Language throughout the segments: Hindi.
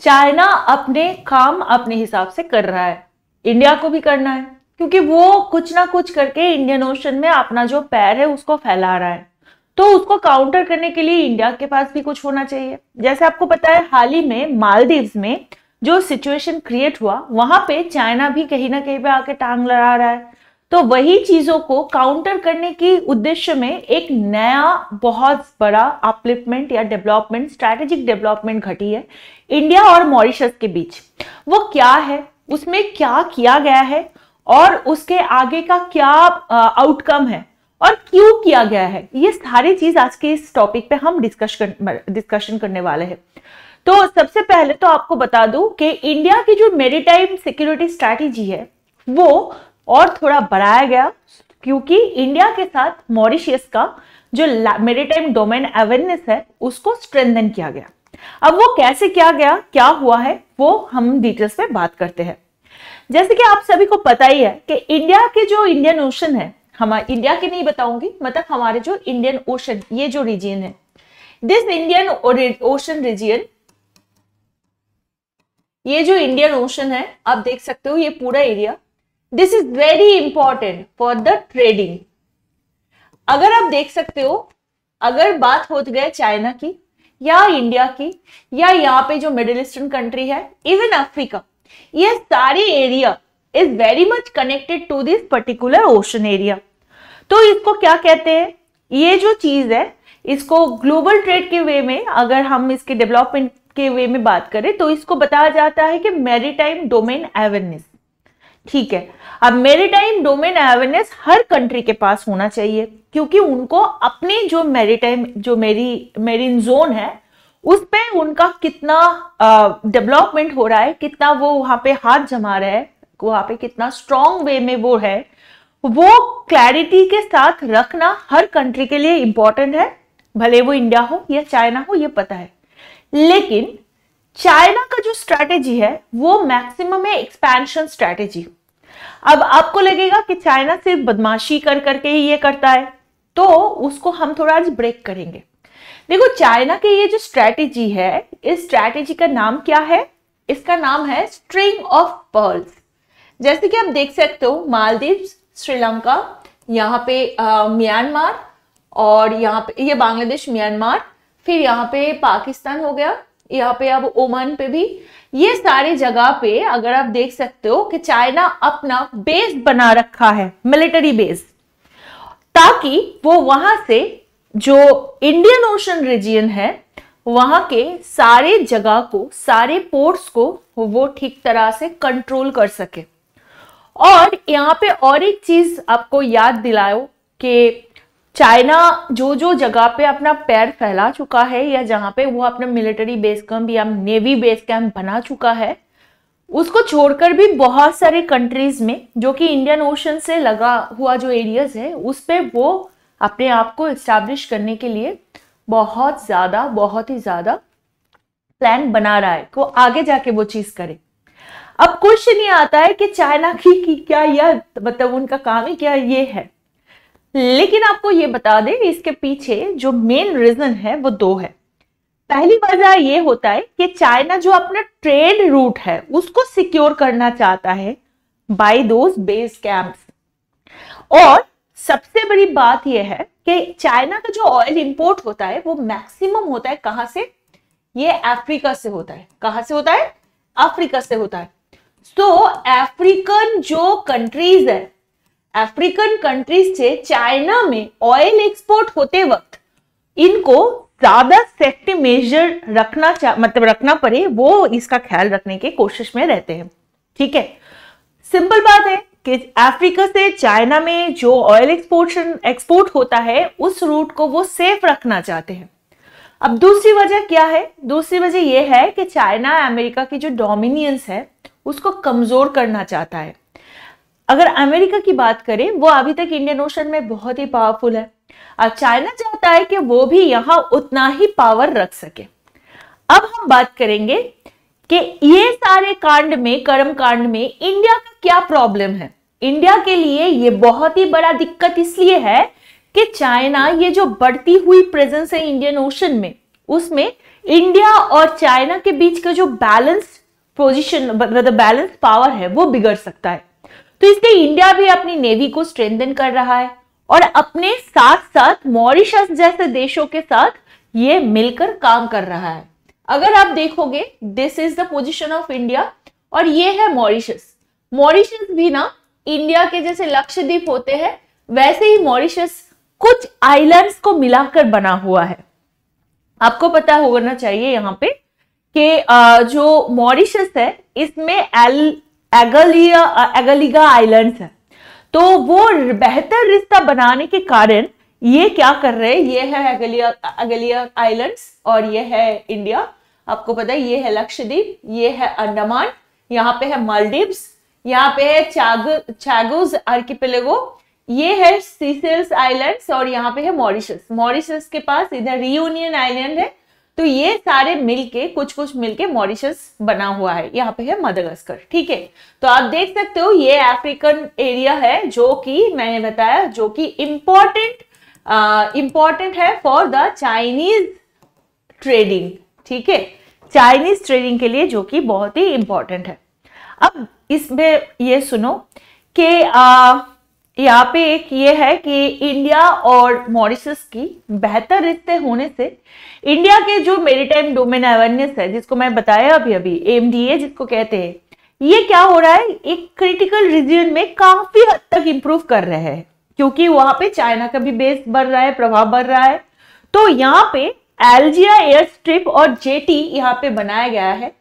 चाइना अपने काम अपने हिसाब से कर रहा है इंडिया को भी करना है क्योंकि वो कुछ ना कुछ करके इंडियन ओशन में अपना जो पैर है उसको फैला रहा है तो उसको काउंटर करने के लिए इंडिया के पास भी कुछ होना चाहिए जैसे आपको पता है हाल ही में मालदीव्स में जो सिचुएशन क्रिएट हुआ वहां पे चाइना भी कहीं ना कहीं पे आके टांग लड़ा रहा है तो वही चीजों को काउंटर करने की उद्देश्य में एक नया बहुत बड़ा अपलिपमेंट या डेवलपमेंट स्ट्रैटेजिक डेवलपमेंट घटी है इंडिया और मॉरिशस के बीच वो क्या है उसमें क्या किया गया है और उसके आगे का क्या आउटकम है और क्यों किया गया है ये सारी चीज आज के इस टॉपिक पे हम डिस्कश कर, डिस्कशन करने वाले हैं तो सबसे पहले तो आपको बता दूं कि इंडिया की जो मेरीटाइम सिक्योरिटी स्ट्रैटेजी है वो और थोड़ा बढ़ाया गया क्योंकि इंडिया के साथ मॉरिशियस का जो मेरीटाइम डोमेन अवेयरनेस है उसको स्ट्रेंथन किया गया अब वो कैसे किया गया क्या हुआ है वो हम डिटेल्स में बात करते हैं जैसे कि आप सभी को पता ही है कि इंडिया के जो इंडियन ओशन है हमारे इंडिया के नहीं बताऊंगी मतलब हमारे जो इंडियन ओशन ये जो रीजियन है दिस इंडियन ओशन रीजियन ये जो इंडियन ओशन है आप देख सकते हो ये पूरा area this is very important for the trading अगर आप देख सकते हो अगर बात हो तो गए चाइना की या इंडिया की या यहाँ पे जो मिडिल ईस्टर्न कंट्री है इवन अफ्रीका ये सारे area is very much connected to this particular ocean area तो इसको क्या कहते हैं ये जो चीज है इसको ग्लोबल ट्रेड के वे में अगर हम इसके डेवलपमेंट के वे में बात करें तो इसको बताया जाता है कि टाइम डोमेन अवेयरनेस ठीक है अब मेरीटाइम डोमेन अवेयरनेस हर कंट्री के पास होना चाहिए क्योंकि उनको अपनी जो मेरीटाइम जो मेरी मेरी जोन है उस पर उनका कितना डेवलपमेंट हो रहा है कितना वो वहाँ पे हाथ जमा रहा है वहाँ पे कितना स्ट्रॉन्ग वे में वो है वो क्लैरिटी के साथ रखना हर कंट्री के लिए इंपॉर्टेंट है भले वो इंडिया हो या चाइना हो ये पता है लेकिन चाइना का जो स्ट्रैटेजी है वो मैक्सिमम है एक्सपेंशन स्ट्रैटेजी अब आपको लगेगा कि चाइना सिर्फ बदमाशी कर करके ही ये करता है तो उसको हम थोड़ा आज ब्रेक करेंगे देखो चाइना की ये जो स्ट्रैटेजी है इस स्ट्रैटेजी का नाम क्या है इसका नाम है स्ट्रिंग ऑफ पर्ल्स जैसे कि आप देख सकते हो मालदीव श्रीलंका यहाँ पे म्यांमार और यहाँ पे ये यह बांग्लादेश म्यांमार फिर यहाँ पे पाकिस्तान हो गया यहाँ पे अब ओमान पे भी ये सारे जगह पे अगर आप देख सकते हो कि चाइना अपना बेस बना रखा है मिलिट्री बेस ताकि वो वहां से जो इंडियन ओशन रीजियन है वहां के सारे जगह को सारे पोर्ट्स को वो ठीक तरह से कंट्रोल कर सके और यहाँ पे और एक चीज आपको याद दिलाओ कि चाइना जो जो जगह पे अपना पैर फैला चुका है या जहाँ पे वो अपना मिलिट्री बेस कैंप या नेवी बेस कैंप बना चुका है उसको छोड़कर भी बहुत सारे कंट्रीज में जो कि इंडियन ओशन से लगा हुआ जो एरियाज है उस पर वो अपने आप को इस्टेब्लिश करने के लिए बहुत ज़्यादा बहुत ही ज़्यादा प्लान बना रहा है को तो आगे जाके वो चीज़ करे अब क्वेश्चन ये आता है कि चाइना की, की क्या यह मतलब उनका काम ही क्या ये है लेकिन आपको ये बता दें इसके पीछे जो मेन रीजन है वो दो है पहली वजह ये होता है कि चाइना जो अपना ट्रेड रूट है उसको सिक्योर करना चाहता है बाय दोज बेस कैंप्स और सबसे बड़ी बात यह है कि चाइना का जो ऑयल इंपोर्ट होता है वो मैक्सिमम होता है कहां से ये अफ्रीका से होता है कहां से होता है अफ्रीका से होता है सो so, अफ्रीकन जो कंट्रीज है अफ्रीकन कंट्रीज से चाइना में ऑयल एक्सपोर्ट होते वक्त इनको ज्यादा सेफ्टी मेजर रखना मतलब रखना पड़े वो इसका ख्याल रखने की कोशिश में रहते हैं ठीक है सिंपल बात है कि अफ्रीका से चाइना में जो ऑयल एक्सपोर्ट एक्सपोर्ट होता है उस रूट को वो सेफ रखना चाहते हैं अब दूसरी वजह क्या है दूसरी वजह यह है कि चाइना अमेरिका की जो डोमिनियंस है उसको कमजोर करना चाहता है अगर अमेरिका की बात करें वो अभी तक इंडियन ओशन में बहुत ही पावरफुल है और चाइना चाहता है कि वो भी यहां उतना ही पावर रख सके अब हम बात करेंगे कि ये सारे कांड में कर्म कांड में इंडिया का क्या प्रॉब्लम है इंडिया के लिए ये बहुत ही बड़ा दिक्कत इसलिए है कि चाइना ये जो बढ़ती हुई प्रेजेंस है इंडियन ओशन में उसमें इंडिया और चाइना के बीच का जो बैलेंस पोजिशन मतलब बैलेंस पावर है वो बिगड़ सकता है तो इसलिए इंडिया भी अपनी नेवी को स्ट्रेंथन कर रहा है और अपने साथ साथ मॉरिशस जैसे देशों के साथ ये मिलकर काम कर रहा है अगर आप देखोगे this is the position of India और ये है मॉरिशस मॉरिशस भी ना इंडिया के जैसे लक्षद्वीप होते हैं वैसे ही मॉरिशस कुछ आइलैंड्स को मिलाकर बना हुआ है आपको पता होना चाहिए यहाँ पे कि जो मॉरिशस है इसमें एल एगलिया एगलिगा आइलैंड है तो वो बेहतर रिश्ता बनाने के कारण ये क्या कर रहे हैं ये है एगलिया एगलिया आइलैंड्स और ये है इंडिया आपको पता है ये है लक्षद्वीप ये है अंडमान यहाँ पे है मालदीव्स यहाँ पे है चाग आर्किपेलेगो ये है सीसेल्स आइलैंड्स और यहाँ पे है मॉरिशस मॉरिशस के पास इधर रियूनियन आइलैंड है तो ये सारे मिलके कुछ कुछ मिलके मॉरिशस बना हुआ है यहाँ पे है मदगस्कर ठीक है तो आप देख सकते हो ये अफ्रीकन एरिया है जो कि मैंने बताया जो कि इम्पोर्टेंट इम्पोर्टेंट है फॉर द चाइनीज ट्रेडिंग ठीक है चाइनीज ट्रेडिंग के लिए जो कि बहुत ही इंपॉर्टेंट है अब इसमें ये सुनो कि यहाँ पे एक ये है कि इंडिया और मॉरिशस की बेहतर रिश्ते होने से इंडिया के जो मेरीटाइम डोमेन अवेयरनेस है जिसको मैं बताया अभी अभी एम जिसको कहते हैं ये क्या हो रहा है एक क्रिटिकल रीजन में काफी हद तक इंप्रूव कर रहे हैं क्योंकि वहां पे चाइना का भी बेस बढ़ रहा है प्रभाव बढ़ रहा है तो यहाँ पे एल्जिया एयर स्ट्रिप और जेटी यहाँ पे बनाया गया है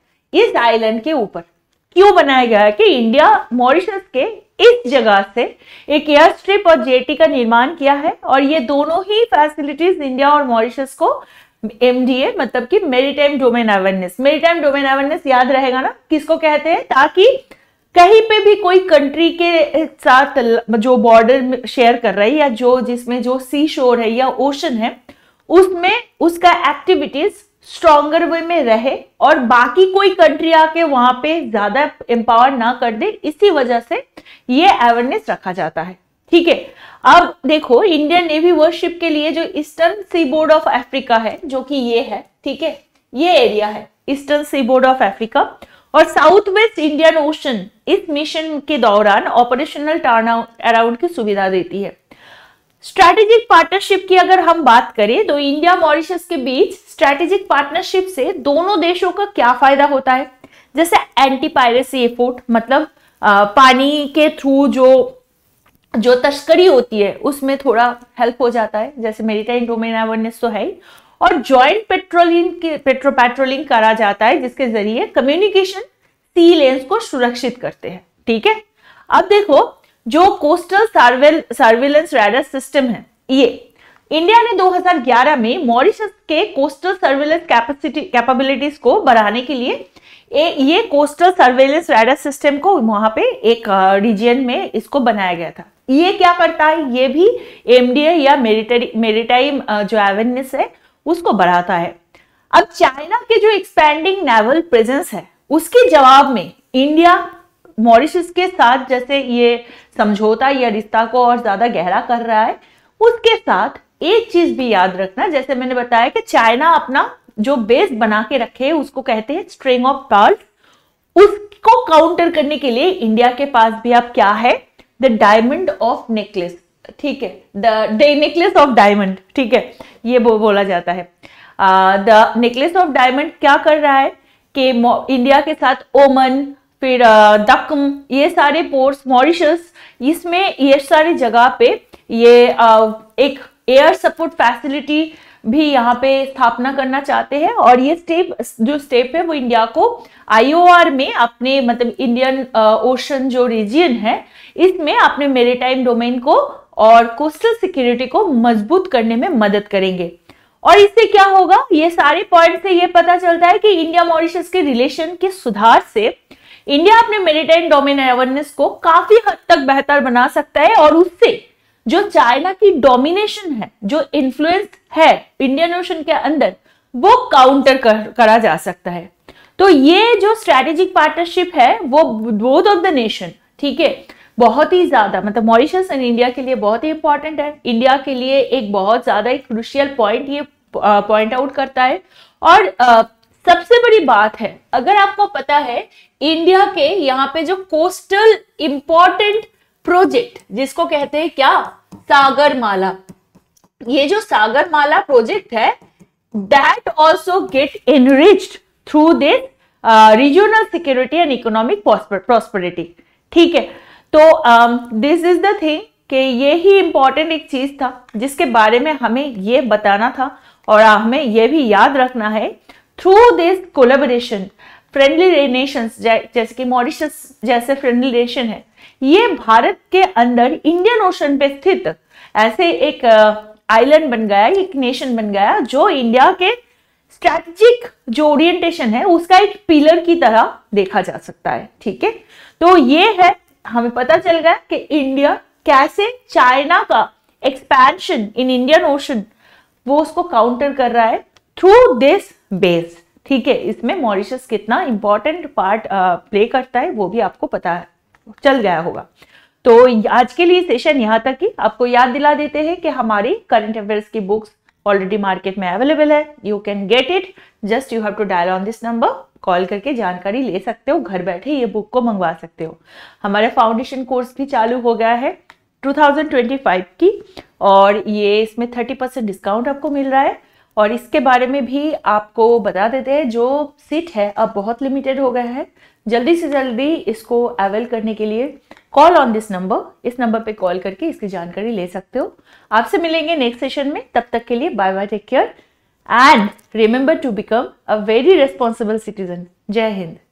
इस आइलैंड के ऊपर क्यों बनाया गया है कि इंडिया मॉरिशस के इस जगह से एक एयर स्ट्रिप और जेटी का निर्माण किया है और ये दोनों ही फैसिलिटीज इंडिया और मॉरिशस को एमडीए मतलब कि maritime domain awareness maritime domain awareness याद रहेगा ना किसको कहते हैं ताकि कहीं पे भी कोई कंट्री के साथ जो बॉर्डर शेयर कर रही है या जो जिसमें जो सी शोर है या ओशन है उसमें उसका एक्टिविटीज स्ट्रॉगर वे में रहे और बाकी कोई कंट्री आके वहां पे ज्यादा एम्पावर ना कर दे इसी वजह से ये अवेयरनेस रखा जाता है ठीक है अब देखो इंडियन नेवी वर्शिप के लिए जो eastern seaboard of Africa है जो कि ये है ठीक है ये एरिया है eastern seaboard of Africa और साउथ वेस्ट इंडियन ओशन इस मिशन के दौरान ऑपरेशनल टर्न अराउंड की सुविधा देती है स्ट्रैटेजिक पार्टनरशिप की अगर हम बात करें तो इंडिया मॉरिशस के बीच स्ट्रैटेजिक पार्टनरशिप से दोनों देशों का क्या फायदा होता है जैसे एंटी पायरेसी एफोर्ट मतलब पानी के थ्रू जो जो तस्करी होती है उसमें थोड़ा हेल्प हो जाता है जैसे मेरीटाइन डोमेन अवेयरनेस तो है ही और ज्वाइंट पेट्रोलिंग पेट्रो पेट्रोलिंग करा जाता है जिसके जरिए कम्युनिकेशन सी लेंस को सुरक्षित करते हैं ठीक है अब देखो जो कोस्टल सर्विलेंस रैडर सिस्टम है ये इंडिया ने 2011 में मॉरिशस के कोस्टल सर्विलेंस कैपेसिटी कैपेबिलिटीज को बढ़ाने के लिए ए, ये कोस्टल सर्वेलेंस रैडर सिस्टम को वहां पे एक रीजन में इसको बनाया गया था ये क्या करता है ये भी एमडीए या मेरिटरी मेरिटाइम जो अवेयरनेस है उसको बढ़ाता है अब चाइना के जो एक्सपैंडिंग नेवल प्रेजेंस है उसके जवाब में इंडिया मॉरिशस के साथ जैसे ये समझौता या रिश्ता को और ज़्यादा गहरा कर रहा है उसके साथ एक चीज़ भी याद रखना जैसे मैंने बताया कि चाइना अपना जो बेस बना के रखे है उसको कहते हैं स्ट्रिंग ऑफ पर्ल्स उसको काउंटर करने के लिए इंडिया के पास भी अब क्या है द डायमंड ऑफ नेकलेस ठीक है द नेकलेस ऑफ डायमंड ठीक है ये बो, बोला जाता है द नेकलेस ऑफ डायमंड क्या कर रहा है कि इंडिया के साथ ओमन फिर दक्कम ये सारे पोर्ट्स मॉरिशस इसमें ये सारे जगह पे ये एक एयर सपोर्ट फैसिलिटी भी यहाँ पे स्थापना करना चाहते हैं और ये स्टेप जो स्टेप है वो इंडिया को आईओआर में अपने मतलब इंडियन ओशन जो रीजियन है इसमें अपने मेरीटाइम डोमेन को और कोस्टल सिक्योरिटी को मजबूत करने में मदद करेंगे और इससे क्या होगा ये सारे पॉइंट से ये पता चलता है कि इंडिया मॉरिशस के रिलेशन के सुधार से इंडिया अपने मिलिटेंट डोमेन अवेयरनेस को काफी हद तक बेहतर बना सकता है और उससे जो चाइना की डोमिनेशन है जो इन्फ्लुएंस है इंडियन ओशन के अंदर वो काउंटर कर, करा जा सकता है तो ये जो स्ट्रेटेजिक पार्टनरशिप है वो बोथ ऑफ द नेशन ठीक है बहुत ही ज्यादा मतलब मॉरिशस एंड इंडिया के लिए बहुत ही इंपॉर्टेंट है इंडिया के लिए एक बहुत ज्यादा एक क्रुशियल पॉइंट ये पॉइंट आउट करता है और सबसे बड़ी बात है अगर आपको पता है इंडिया के यहाँ पे जो कोस्टल इंपॉर्टेंट प्रोजेक्ट जिसको कहते हैं क्या सागर माला ये जो सागर माला प्रोजेक्ट है that also get enriched through this regional security and economic economic ठीक है तो दिस इज द थिंग कि ये ही इंपॉर्टेंट एक चीज था जिसके बारे में हमें ये बताना था और हमें ये भी याद रखना है through this collaboration friendly nations जैसे कि मॉरिशस जैसे फ्रेंडली नेशन है ये भारत के अंदर इंडियन ओशन पे स्थित ऐसे एक आइलैंड बन गया एक नेशन बन गया जो इंडिया के स्ट्रैटेजिक जो ओरिएंटेशन है उसका एक पिलर की तरह देखा जा सकता है ठीक है तो ये है हमें पता चल गया कि इंडिया कैसे चाइना का एक्सपेंशन इन इंडियन ओशन वो उसको काउंटर कर रहा है थ्रू दिस बेस ठीक है इसमें मॉरिशस कितना इंपॉर्टेंट पार्ट प्ले करता है वो भी आपको पता चल गया होगा तो आज के लिए सेशन यहाँ तक ही आपको याद दिला देते हैं कि हमारी करंट अफेयर्स की बुक्स ऑलरेडी मार्केट में अवेलेबल है you can get it just you have to dial on this number call करके जानकारी ले सकते हो घर बैठे ये बुक को मंगवा सकते हो हमारा फाउंडेशन कोर्स भी चालू हो गया है 2025 की और ये इसमें 30 परसेंट डिस्काउंट आपको मिल रहा है और इसके बारे में भी आपको बता देते हैं जो सीट है अब बहुत लिमिटेड हो गया है जल्दी से जल्दी इसको अवेल करने के लिए कॉल ऑन दिस नंबर इस नंबर पे कॉल करके इसकी जानकारी ले सकते हो आपसे मिलेंगे नेक्स्ट सेशन में तब तक के लिए bye bye take care and remember to become a very responsible citizen जय हिंद